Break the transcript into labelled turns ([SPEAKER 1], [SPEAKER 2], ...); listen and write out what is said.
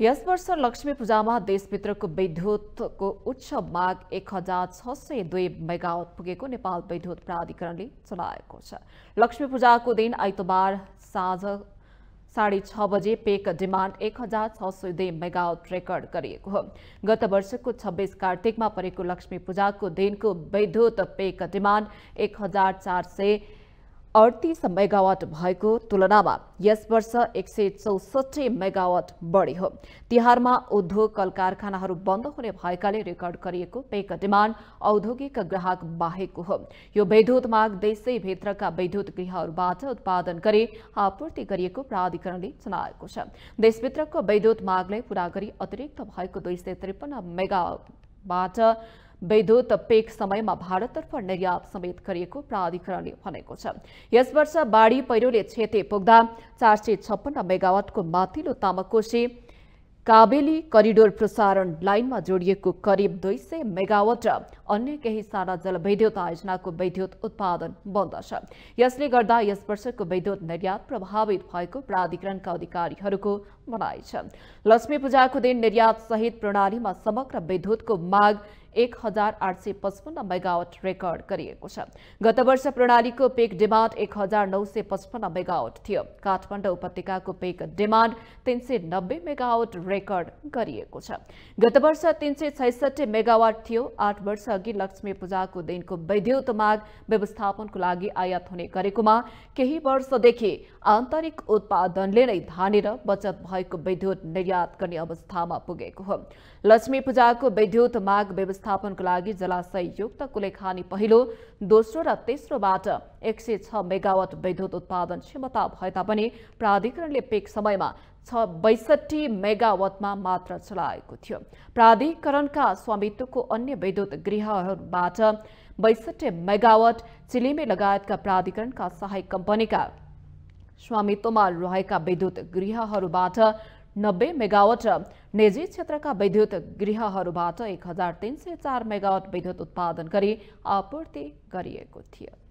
[SPEAKER 1] यस वर्ष लक्ष्मी पूजा में देश पूजामा विद्युत को उच्च माग एक हजार छ सौ दुई मेगावट पुगे विद्युत प्राधिकरण चलाएको छ लक्ष्मी को दिन आईतबार साझ साढे छ बजे पेक डिमाण्ड एक हजार छ सौ दुई मेगावट रेकर्ड कर गत वर्ष को छब्बीस कार्तिक में पड़े लक्ष्मी पूजा को दिन को विद्युत पेक डिमाण एक हजार चार सौ अडतिस मेगावाट भएको तुलनामा यस वर्ष एक सय चौसठी मेगावाट बढी हो तिहारमा उद्योग कल कारखानाहरू बन्द हुने भएकाले रेकर्ड गरिएको पेक डिमान्ड औद्योगिक ग्राहक बाहेक हो यो वैद्युत माग देशै भित्रका वैद्युत गृहहरूबाट उत्पादन गरी आपूर्ति गरिएको प्राधिकरणले जनाएको छ देशभित्रको वैद्युत मागलाई पूरा गरी अतिरिक्त भएको दुई सय त्रिपन्न मेगावाट विद्युत पेक समयमा भारततर्फ निर्यात समेत गरिएको प्राधिकरणले भनेको छ यस वर्ष बाढी पहिरोले क्षति पुग्दा चार सय छप्पन्न मेगावाटको माथिल्लो तामाकोशी काबेली करिडोर प्रसारण लाइनमा जोडिएको करिब दुई सय मेगावट र अन्य केही साना जलविद्युत आयोजनाको विद्युत उत्पादन बन्द छ यसले गर्दा यस वर्षको विद्युत निर्यात प्रभावित भएको प्राधिकरणका अधिकारीहरूको भनाइ छ लक्ष्मी पूजाको दिन निर्यात सहित प्रणालीमा समग्र विद्युतको माग एक हजार आठ सय पचपन्न मेगावट रेकर्ड गरिएको छ गत वर्ष प्रणालीको पेक डिमान्ड एक हजार नौ सय पचपन्न मेगावट थियो काठमाडौँ उपत्यकाको पेक डिमान्ड तिन सय नब्बे मेगावट रेकर्ड गरिएको छ गत वर्ष तिन सय छैसठी मेगावाट थियो आठ वर्ष अघि लक्ष्मी पूजाको दिनको वैद्युत माग व्यवस्थापनको लागि आयात हुने गरेकोमा केही वर्षदेखि आन्तरिक उत्पादनले नै धानेर बचत भएको विद्युत निर्यात गर्ने अवस्थामा पुगेको हो लक्ष्मी पूजाको विद्युत माग व्यवस्था व्यवस्थापनको लागि जलाशयुक्त कुलेखानी पहिलो दोस्रो र तेस्रोबाट एक सय छ मेगावट विद्युत उत्पादन क्षमता भए तापनि प्राधिकरणले पेक समयमा छ बैसठी मेगावटमा मात्र चलाएको थियो प्राधिकरणका स्वामित्वको अन्य विद्युत गृहहरूबाट बैसठी मेगावट चिलिमे लगायतका प्राधिकरणका सहायक कम्पनीका स्वामित्वमा रहेका विद्युत गृहहरूबाट नब्बे मेगावट र निजी क्षेत्रका विद्युत गृहहरूबाट एक हजार तिन सय चार मेगावट विद्युत उत्पादन गरी आपूर्ति गरिएको थियो